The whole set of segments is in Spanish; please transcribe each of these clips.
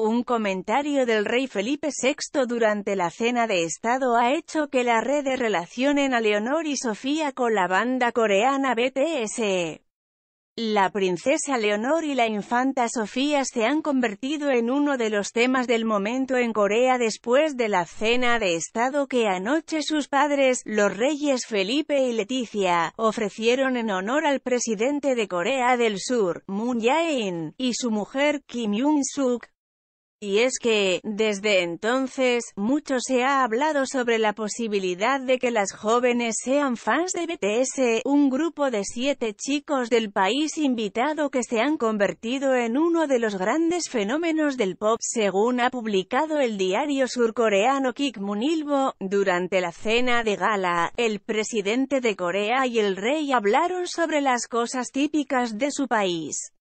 Un comentario del rey Felipe VI durante la cena de Estado ha hecho que las redes relacionen a Leonor y Sofía con la banda coreana BTS. La princesa Leonor y la infanta Sofía se han convertido en uno de los temas del momento en Corea después de la cena de Estado que anoche sus padres, los reyes Felipe y Leticia, ofrecieron en honor al presidente de Corea del Sur, Moon Jae-in, y su mujer, Kim Jong-suk. Y es que, desde entonces, mucho se ha hablado sobre la posibilidad de que las jóvenes sean fans de BTS, un grupo de siete chicos del país invitado que se han convertido en uno de los grandes fenómenos del pop, según ha publicado el diario surcoreano Kik Munilbo. Durante la cena de gala, el presidente de Corea y el rey hablaron sobre las cosas típicas de su país.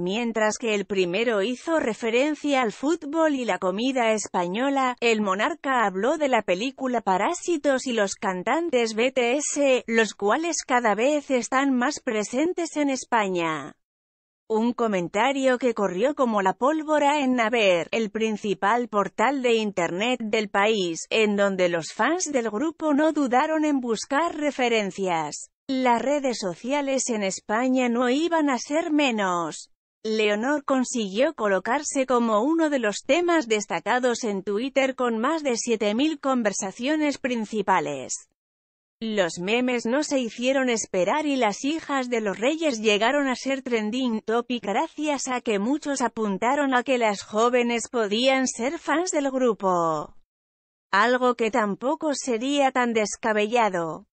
Mientras que el primero hizo referencia al fútbol y la comida española, el monarca habló de la película Parásitos y los cantantes BTS, los cuales cada vez están más presentes en España. Un comentario que corrió como la pólvora en Naver, el principal portal de internet del país, en donde los fans del grupo no dudaron en buscar referencias. Las redes sociales en España no iban a ser menos. Leonor consiguió colocarse como uno de los temas destacados en Twitter con más de 7.000 conversaciones principales. Los memes no se hicieron esperar y las hijas de los reyes llegaron a ser trending topic gracias a que muchos apuntaron a que las jóvenes podían ser fans del grupo. Algo que tampoco sería tan descabellado.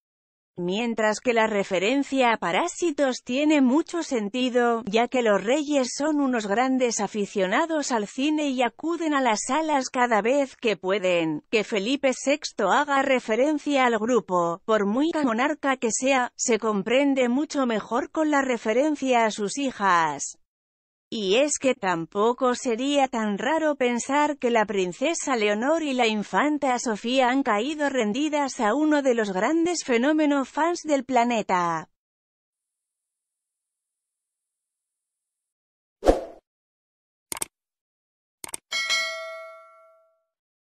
Mientras que la referencia a parásitos tiene mucho sentido, ya que los reyes son unos grandes aficionados al cine y acuden a las salas cada vez que pueden, que Felipe VI haga referencia al grupo, por muy monarca que sea, se comprende mucho mejor con la referencia a sus hijas. Y es que tampoco sería tan raro pensar que la princesa Leonor y la infanta Sofía han caído rendidas a uno de los grandes fenómenos fans del planeta.